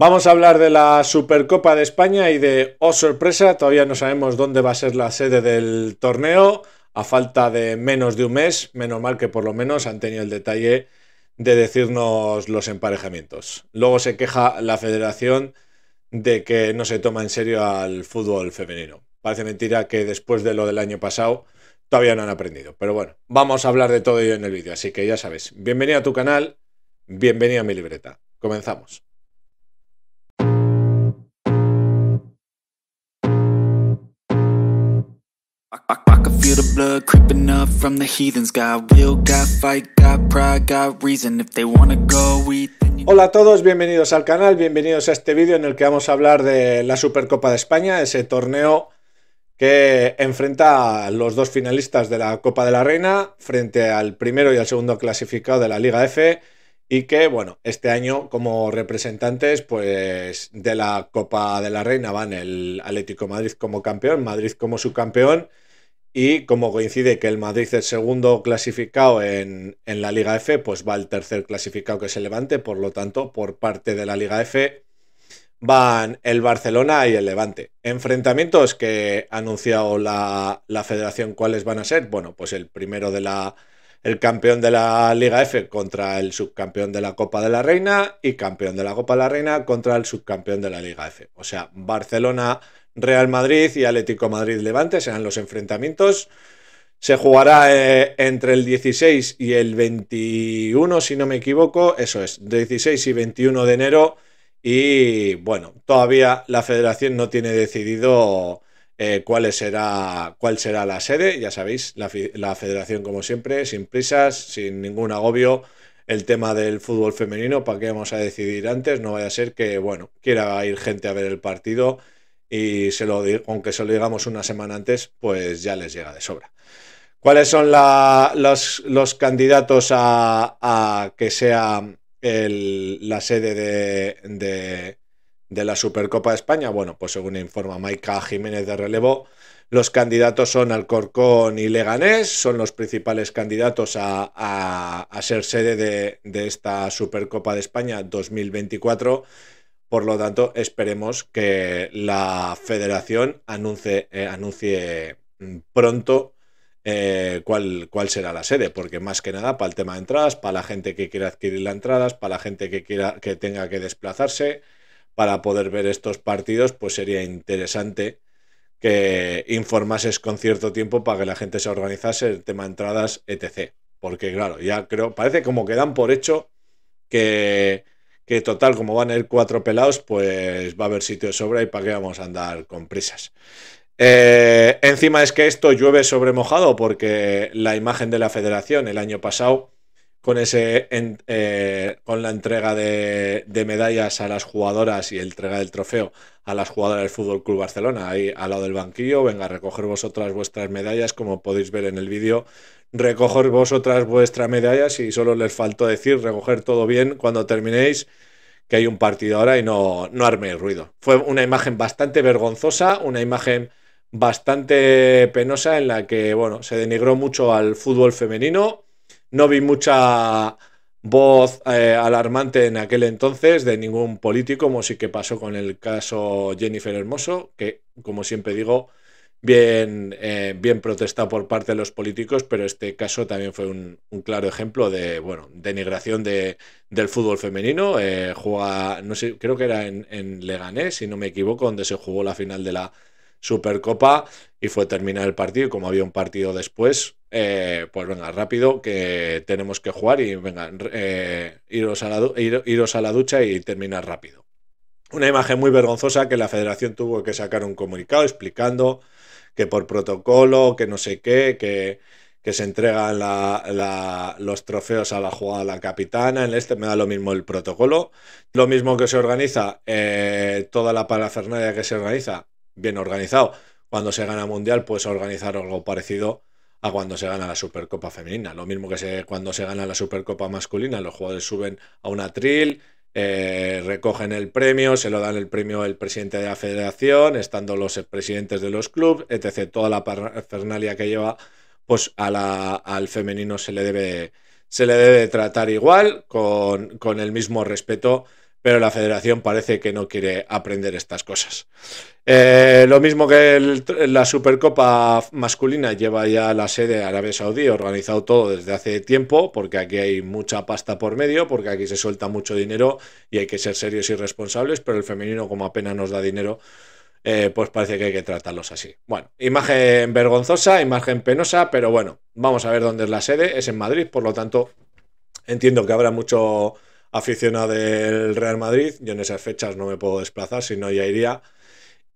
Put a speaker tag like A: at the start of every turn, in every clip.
A: Vamos a hablar de la Supercopa de España y de, oh sorpresa, todavía no sabemos dónde va a ser la sede del torneo, a falta de menos de un mes, menos mal que por lo menos han tenido el detalle de decirnos los emparejamientos. Luego se queja la federación de que no se toma en serio al fútbol femenino. Parece mentira que después de lo del año pasado todavía no han aprendido. Pero bueno, vamos a hablar de todo ello en el vídeo, así que ya sabes, bienvenido a tu canal, bienvenido a mi libreta. Comenzamos. Hola a todos, bienvenidos al canal, bienvenidos a este vídeo en el que vamos a hablar de la Supercopa de España, ese torneo que enfrenta a los dos finalistas de la Copa de la Reina frente al primero y al segundo clasificado de la Liga F y que, bueno, este año como representantes pues, de la Copa de la Reina van el Atlético Madrid como campeón, Madrid como subcampeón y como coincide que el Madrid es segundo clasificado en, la Liga F, pues va el tercer clasificado que el levante, por lo tanto, por parte de la Liga F van el Barcelona y el Levante. Enfrentamientos que ha anunciado la, la federación, ¿cuáles van a ser? Bueno, pues el primero de la el campeón de la Liga F contra el subcampeón de la Copa de la Reina y campeón de la Copa de la Reina contra el subcampeón de la Liga F. O sea, Barcelona, Real Madrid y Atlético Madrid Levante serán los enfrentamientos. Se jugará eh, entre el 16 y el 21, si no me equivoco. Eso es, 16 y 21 de enero. Y bueno, todavía la federación no tiene decidido eh, cuál, será, cuál será la sede. Ya sabéis, la, federación como siempre, sin prisas, sin ningún agobio. El tema del fútbol femenino, ¿para qué vamos a decidir antes? No vaya a ser que, bueno, quiera ir gente a ver el partido y se lo, aunque se lo digamos una semana antes, pues ya les llega de sobra. ¿Cuáles son los, candidatos a, que sea la sede de de la Supercopa de España? Bueno, pues según informa Maika Jiménez de Relevo, los candidatos son Alcorcón y Leganés, son los principales candidatos a, a, ser sede de, de, esta Supercopa de España 2024. Por lo tanto, esperemos que la federación anuncie, eh, anuncie mm, pronto eh, cuál, cuál será la sede, porque más que nada para el tema de entradas, para la gente que quiera adquirir las entradas, para la gente que, quiera, que tenga que desplazarse, para poder ver estos partidos, pues sería interesante que informases con cierto tiempo para que la gente se organizase el tema entradas, etc. Porque claro, ya creo, parece como que dan por hecho que, total, como van a ir cuatro pelados, pues va a haber sitio de sobra y para qué vamos a andar con prisas. Eh, encima es que esto llueve sobre mojado porque la imagen de la federación el año pasado con ese eh, con la entrega de, medallas a las jugadoras y entrega del trofeo a las jugadoras del Fútbol Club Barcelona, ahí al lado del banquillo, venga, recoger vosotras vuestras medallas, como podéis ver en el vídeo, recoger vosotras vuestras medallas y solo les faltó decir recoger todo bien cuando terminéis que hay un partido ahora y no, no arme ruido. Fue una imagen bastante vergonzosa, una imagen bastante penosa en la que, bueno, se denigró mucho al fútbol femenino no vi mucha voz eh, alarmante en aquel entonces de ningún político, como sí que pasó con el caso Jennifer Hermoso, que como siempre digo, bien, eh, bien protestado por parte de los políticos, pero este caso también fue un, claro ejemplo de bueno, denigración de, del fútbol femenino. Eh, juega, no sé, creo que era en, en Leganés, si no me equivoco, donde se jugó la final de la Supercopa y fue terminar el partido. Y como había un partido después, eh, pues venga, rápido, que tenemos que jugar y venga, eh, iros, a la, iros a la ducha y terminar rápido. Una imagen muy vergonzosa que la federación tuvo que sacar un comunicado explicando que por protocolo, que no sé qué, que, que se entregan los trofeos a la jugada la capitana, en este me da lo mismo el protocolo, lo mismo que se organiza, eh, toda la parafernalia que se organiza, bien organizado, cuando se gana Mundial, pues organizar algo parecido a cuando se gana la Supercopa femenina. Lo mismo que se, cuando se gana la Supercopa masculina, los jugadores suben a un atril, eh, recogen el premio, se lo dan el premio el presidente de la federación, estando los presidentes de los clubes, etc. Toda la parafernalia que lleva, pues al femenino se le debe, se le debe tratar igual, con, con el mismo respeto pero la federación parece que no quiere aprender estas cosas. Eh, lo mismo que la Supercopa masculina lleva ya la sede Arabia Saudí, organizado todo desde hace tiempo, porque aquí hay mucha pasta por medio, porque aquí se suelta mucho dinero y hay que ser serios y responsables, pero el femenino como apenas nos da dinero, eh, pues parece que hay que tratarlos así. Bueno, imagen vergonzosa, imagen penosa, pero bueno, vamos a ver dónde es la sede, es en Madrid, por lo tanto entiendo que habrá mucho aficionado del Real Madrid. Yo en esas fechas no me puedo desplazar, si no ya iría.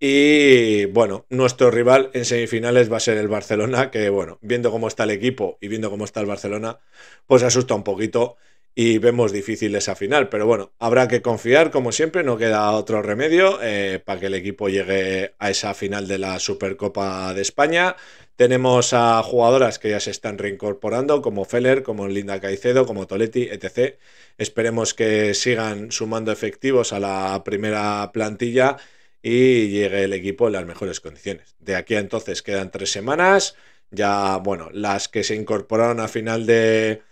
A: Y bueno, nuestro rival en semifinales va a ser el Barcelona, que bueno, viendo cómo está el equipo y viendo cómo está el Barcelona, pues asusta un poquito y vemos difícil esa final. Pero bueno, habrá que confiar, como siempre, no queda otro remedio eh, para que el equipo llegue a esa final de la Supercopa de España. Tenemos a jugadoras que ya se están reincorporando, como Feller, como Linda Caicedo, como Toletti, etc. Esperemos que sigan sumando efectivos a la primera plantilla y llegue el equipo en las mejores condiciones. De aquí a entonces quedan tres semanas. Ya, bueno, las que se incorporaron a final de,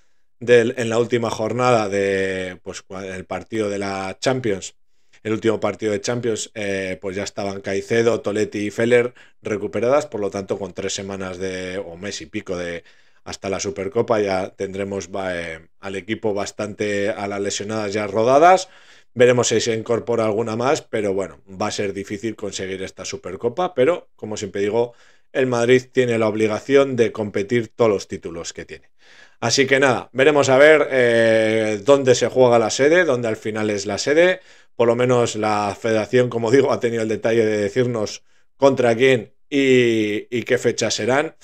A: en la última jornada de pues, el partido de la Champions, el último partido de Champions, eh, pues ya estaban Caicedo, Toletti y Feller recuperadas, por lo tanto con tres semanas de, o mes y pico de hasta la Supercopa ya tendremos eh, al equipo bastante a las lesionadas ya rodadas. Veremos si se incorpora alguna más, pero bueno, va a ser difícil conseguir esta Supercopa, pero como siempre digo, el Madrid tiene la obligación de competir todos los títulos que tiene. Así que nada, veremos a ver eh, dónde se juega la sede, dónde al final es la sede. Por lo menos la federación, como digo, ha tenido el detalle de decirnos contra quién y, y qué fechas serán.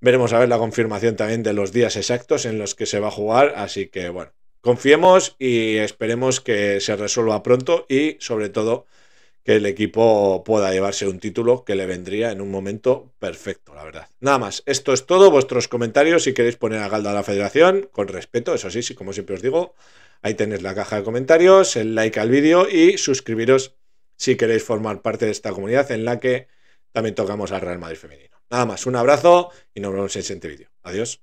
A: Veremos a ver la confirmación también de los días exactos en los que se va a jugar. Así que bueno, confiemos y esperemos que se resuelva pronto y sobre todo que el equipo pueda llevarse un título que le vendría en un momento perfecto, la verdad. Nada más, esto es todo. Vuestros comentarios, si queréis poner a Galda a la federación, con respeto, eso sí, sí como siempre os digo, ahí tenéis la caja de comentarios, el like al vídeo y suscribiros si queréis formar parte de esta comunidad en la que también tocamos al Real Madrid femenino. Nada más, un abrazo y nos vemos en el siguiente vídeo. Adiós.